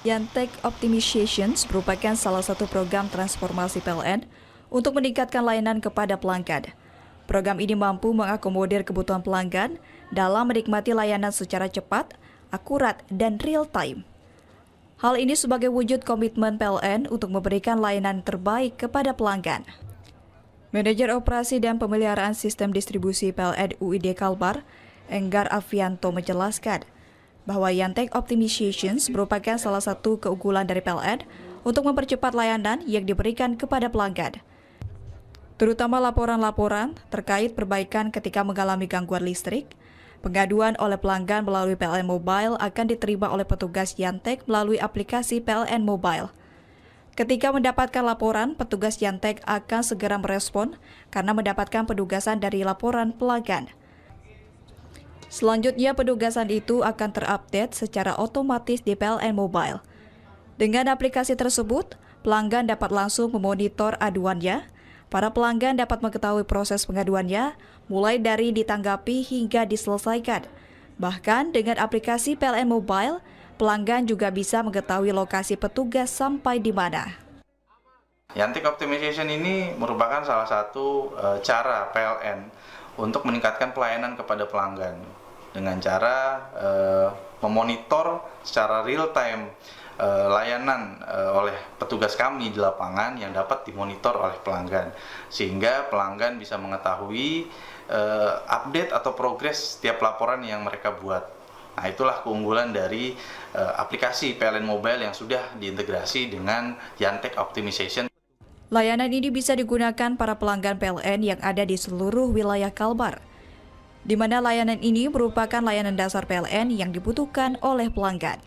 Yantek Optimizations merupakan salah satu program transformasi PLN untuk meningkatkan layanan kepada pelanggan. Program ini mampu mengakomodir kebutuhan pelanggan dalam menikmati layanan secara cepat, akurat, dan real time. Hal ini sebagai wujud komitmen PLN untuk memberikan layanan terbaik kepada pelanggan. Manajer Operasi dan Pemeliharaan Sistem Distribusi PLN UID Kalbar, Enggar Avianto menjelaskan, bahwa Yantek Optimizations merupakan salah satu keunggulan dari PLN untuk mempercepat layanan yang diberikan kepada pelanggan. Terutama laporan-laporan terkait perbaikan ketika mengalami gangguan listrik, pengaduan oleh pelanggan melalui PLN Mobile akan diterima oleh petugas Yantek melalui aplikasi PLN Mobile. Ketika mendapatkan laporan, petugas Yantek akan segera merespon karena mendapatkan penugasan dari laporan pelanggan. Selanjutnya penugasan itu akan terupdate secara otomatis di PLN Mobile. Dengan aplikasi tersebut, pelanggan dapat langsung memonitor aduannya. Para pelanggan dapat mengetahui proses pengaduannya, mulai dari ditanggapi hingga diselesaikan. Bahkan dengan aplikasi PLN Mobile, pelanggan juga bisa mengetahui lokasi petugas sampai di mana. Yantik Optimization ini merupakan salah satu eh, cara PLN untuk meningkatkan pelayanan kepada pelanggan dengan cara uh, memonitor secara real time eh, layanan uh, oleh petugas kami di lapangan yang dapat dimonitor oleh pelanggan sehingga pelanggan bisa mengetahui uh, update atau progres setiap laporan yang mereka buat. Nah, itulah keunggulan dari uh, aplikasi PLN Mobile yang sudah diintegrasi dengan Yantek Optimization Layanan ini bisa digunakan para pelanggan PLN yang ada di seluruh wilayah Kalbar, di mana layanan ini merupakan layanan dasar PLN yang dibutuhkan oleh pelanggan.